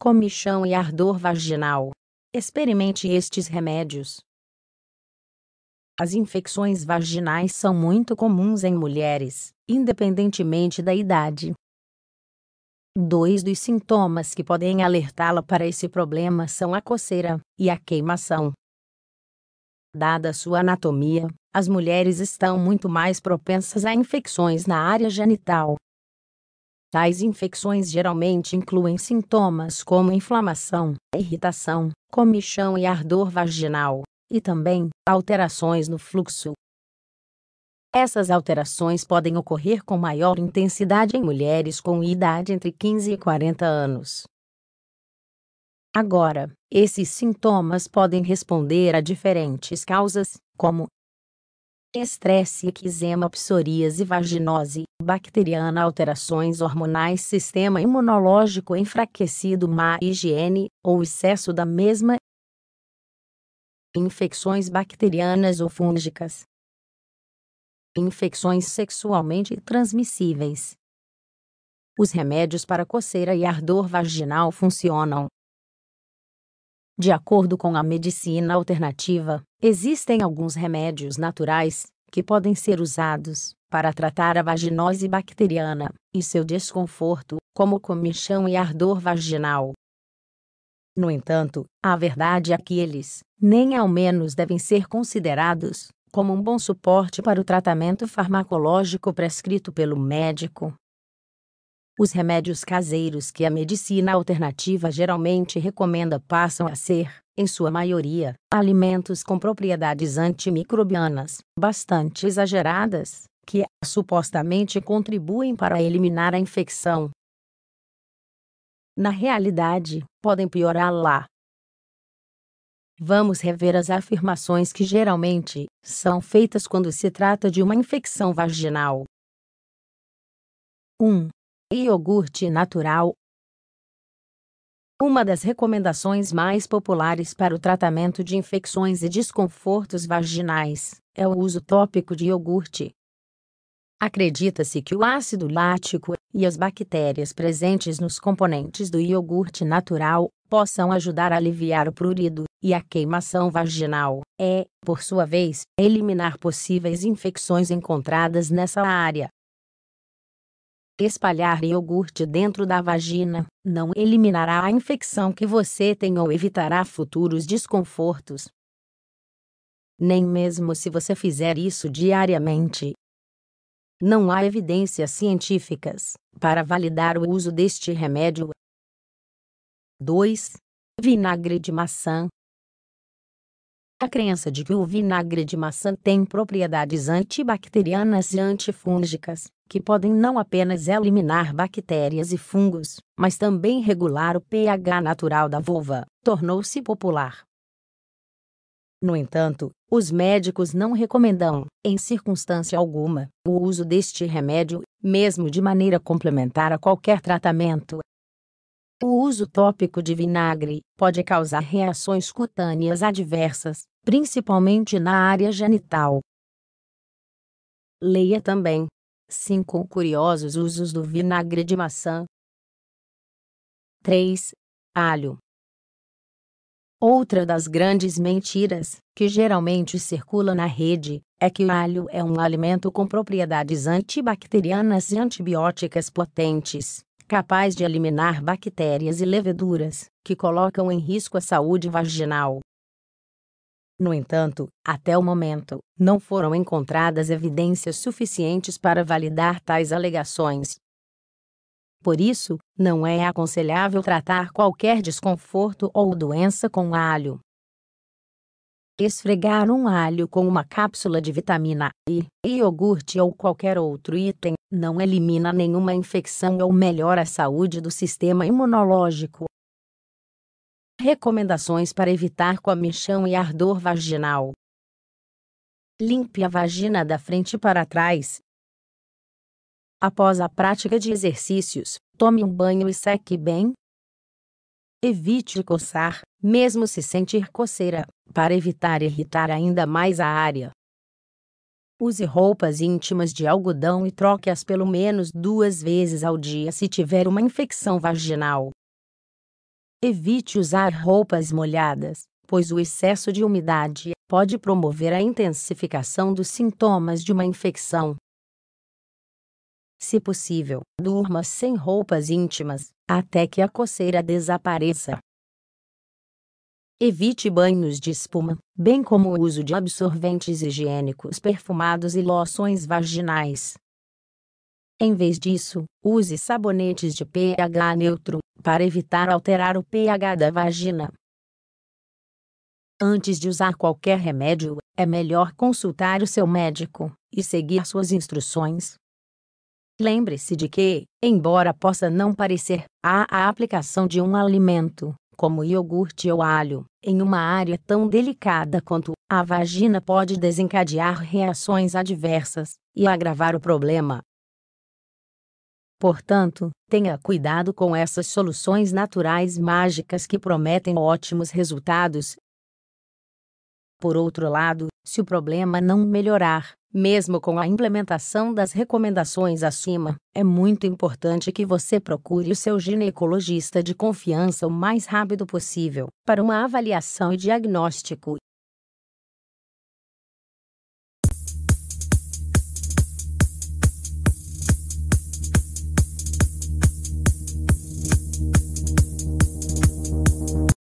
comichão e ardor vaginal. Experimente estes remédios. As infecções vaginais são muito comuns em mulheres, independentemente da idade. Dois dos sintomas que podem alertá-la para esse problema são a coceira e a queimação. Dada sua anatomia, as mulheres estão muito mais propensas a infecções na área genital, Tais infecções geralmente incluem sintomas como inflamação, irritação, comichão e ardor vaginal, e também alterações no fluxo. Essas alterações podem ocorrer com maior intensidade em mulheres com idade entre 15 e 40 anos. Agora, esses sintomas podem responder a diferentes causas, como estresse, eczema, psoríase, vaginose, bacteriana, alterações hormonais, sistema imunológico enfraquecido, má higiene ou excesso da mesma, infecções bacterianas ou fúngicas, infecções sexualmente transmissíveis. Os remédios para coceira e ardor vaginal funcionam, de acordo com a medicina alternativa, existem alguns remédios naturais que podem ser usados para tratar a vaginose bacteriana e seu desconforto, como comichão e ardor vaginal. No entanto, a verdade é que eles nem ao menos devem ser considerados como um bom suporte para o tratamento farmacológico prescrito pelo médico, os remédios caseiros que a medicina alternativa geralmente recomenda passam a ser, em sua maioria, alimentos com propriedades antimicrobianas, bastante exageradas, que supostamente contribuem para eliminar a infecção. Na realidade, podem piorá-la. Vamos rever as afirmações que geralmente são feitas quando se trata de uma infecção vaginal. 1. Um, Iogurte natural. Uma das recomendações mais populares para o tratamento de infecções e desconfortos vaginais é o uso tópico de iogurte. Acredita-se que o ácido lático e as bactérias presentes nos componentes do iogurte natural possam ajudar a aliviar o prurido e a queimação vaginal, é, por sua vez, eliminar possíveis infecções encontradas nessa área. Espalhar iogurte dentro da vagina não eliminará a infecção que você tem ou evitará futuros desconfortos. Nem mesmo se você fizer isso diariamente. Não há evidências científicas para validar o uso deste remédio. 2. Vinagre de maçã a crença de que o vinagre de maçã tem propriedades antibacterianas e antifúngicas, que podem não apenas eliminar bactérias e fungos, mas também regular o pH natural da vulva, tornou-se popular. No entanto, os médicos não recomendam, em circunstância alguma, o uso deste remédio, mesmo de maneira complementar a qualquer tratamento. O uso tópico de vinagre pode causar reações cutâneas adversas, principalmente na área genital. Leia também 5 curiosos usos do vinagre de maçã. 3. Alho. Outra das grandes mentiras que geralmente circula na rede é que o alho é um alimento com propriedades antibacterianas e antibióticas potentes, capaz de eliminar bactérias e leveduras que colocam em risco a saúde vaginal. No entanto, até o momento, não foram encontradas evidências suficientes para validar tais alegações. Por isso, não é aconselhável tratar qualquer desconforto ou doença com alho. Esfregar um alho com uma cápsula de vitamina E, iogurte ou qualquer outro item não elimina nenhuma infecção ou melhora a saúde do sistema imunológico, Recomendações para evitar comichão e ardor vaginal. Limpe a vagina da frente para trás. Após a prática de exercícios, tome um banho e seque bem. Evite coçar, mesmo se sentir coceira, para evitar irritar ainda mais a área. Use roupas íntimas de algodão e troque-as pelo menos duas vezes ao dia se tiver uma infecção vaginal. Evite usar roupas molhadas, pois o excesso de umidade pode promover a intensificação dos sintomas de uma infecção. Se possível, durma sem roupas íntimas, até que a coceira desapareça. Evite banhos de espuma, bem como o uso de absorventes higiênicos perfumados e loções vaginais. Em vez disso, use sabonetes de pH neutro para evitar alterar o pH da vagina. Antes de usar qualquer remédio, é melhor consultar o seu médico e seguir suas instruções. Lembre-se de que, embora possa não parecer, há a aplicação de um alimento, como iogurte ou alho, em uma área tão delicada quanto a vagina pode desencadear reações adversas e agravar o problema. Portanto, tenha cuidado com essas soluções naturais mágicas que prometem ótimos resultados. Por outro lado, se o problema não melhorar, mesmo com a implementação das recomendações acima, é muito importante que você procure o seu ginecologista de confiança o mais rápido possível para uma avaliação e diagnóstico.